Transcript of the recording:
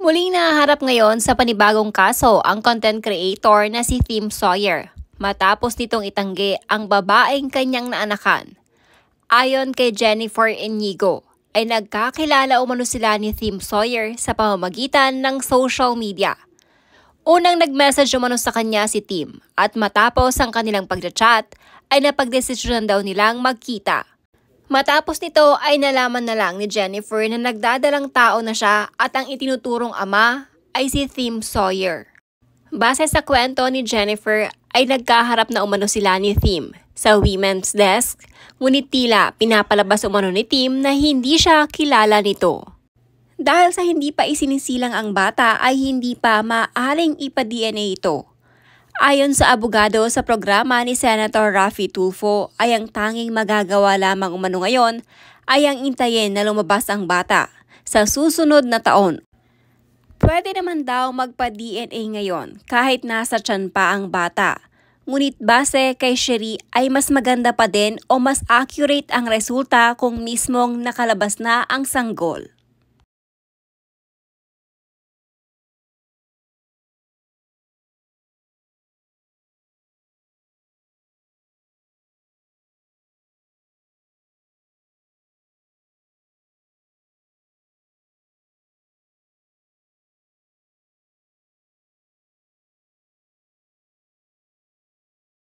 Muli na harap ngayon sa panibagong kaso ang content creator na si Tim Sawyer matapos nitong itanggi ang babaeng kanyang naanakan. Ayon kay Jennifer Inigo, ay nagkakilala umano sila ni Tim Sawyer sa pamamagitan ng social media. Unang nag-message umano sa kanya si Tim at matapos ang kanilang pagchat ay napagdesisyonan daw nilang magkita. Matapos nito ay nalaman na lang ni Jennifer na nagdadalang tao na siya at ang itinuturong ama ay si Thim Sawyer. Base sa kwento ni Jennifer ay nagkaharap na umano sila ni Thim sa women's desk, ngunit tila pinapalabas umano ni Thim na hindi siya kilala nito. Dahil sa hindi pa isinisilang ang bata ay hindi pa maaring ipa-DNA ito. Ayon sa abogado sa programa ni Senator Rafi Tulfo ay ang tanging magagawa lamang umano ngayon ay ang intayin na lumabas ang bata sa susunod na taon. Pwede naman daw magpa-DNA ngayon kahit nasa tiyan pa ang bata. Ngunit base kay Sherry ay mas maganda pa din o mas accurate ang resulta kung mismong nakalabas na ang sanggol.